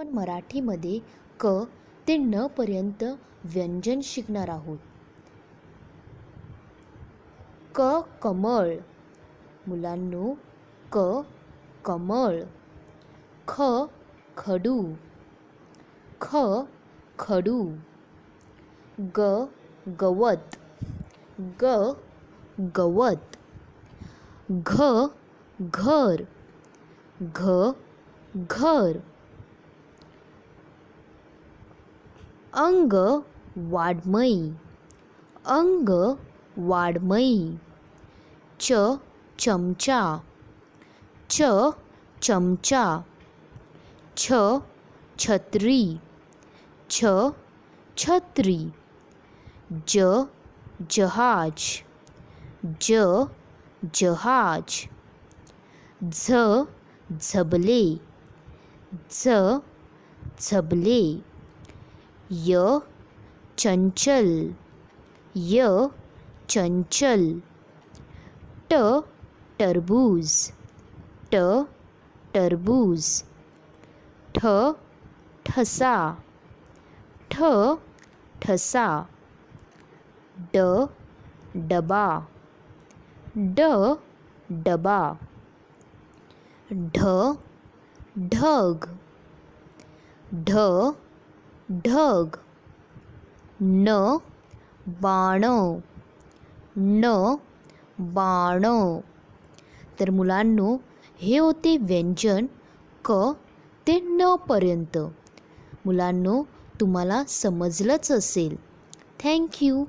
आपण मराठीमध्ये क ते न पर्यंत व्यंजन शिकणार आहोत क कमळ मुलांनो क कमळ ख खडू ख खडू ग गवत ग गवत घ घर घ घर अंग वाडमयी अंग वाडमयी च चमचा च चमचा छ छत्री छ छत्री ज जहाज ज जहाज झ झबले झ झबले य चंचल य चंचल ट टरबूज ट टरबूज ठ ठसा ठ ठसा ड डबा ड डबा ढ ढग ढ ढग न बाण, न बाण, तर मुलांनो हे होते व्यंजन क ते न पर्यंत मुलांनो तुम्हाला समजलंच असेल थँक्यू